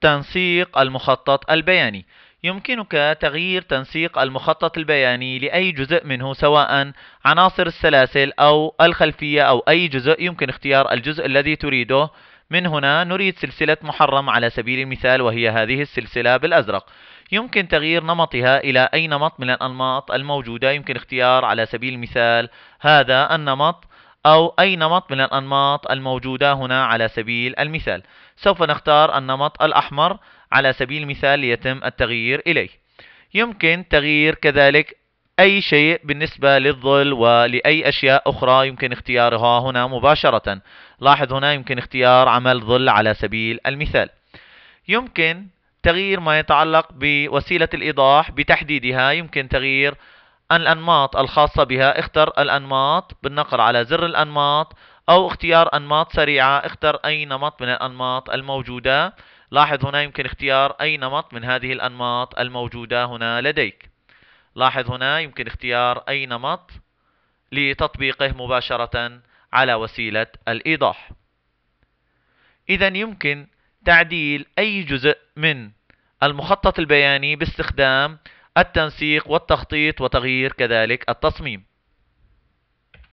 تنسيق المخطط البياني يمكنك تغيير تنسيق المخطط البياني لأي جزء منه سواء عناصر السلاسل أو الخلفية أو أي جزء يمكن اختيار الجزء الذي تريده من هنا نريد سلسلة محرم على سبيل المثال وهي هذه السلسلة بالأزرق يمكن تغيير نمطها إلى أي نمط من الأنماط الموجودة يمكن اختيار على سبيل المثال هذا النمط أو أي نمط من الأنماط الموجودة هنا على سبيل المثال سوف نختار النمط الأحمر على سبيل المثال ليتم التغيير إليه يمكن تغيير كذلك أي شيء بالنسبة للظل ولأي أشياء أخرى يمكن اختيارها هنا مباشرة لاحظ هنا يمكن اختيار عمل ظل على سبيل المثال يمكن تغيير ما يتعلق بوسيلة الإيضاح بتحديدها يمكن تغيير الأنماط الخاصة بها اختر الأنماط بالنقر على زر الأنماط أو اختيار أنماط سريعة اختر أي نمط من الأنماط الموجودة لاحظ هنا يمكن اختيار أي نمط من هذه الأنماط الموجودة هنا لديك لاحظ هنا يمكن اختيار أي نمط لتطبيقه مباشرة على وسيلة الإيضاح إذا يمكن تعديل أي جزء من المخطط البياني باستخدام التنسيق والتخطيط وتغيير كذلك التصميم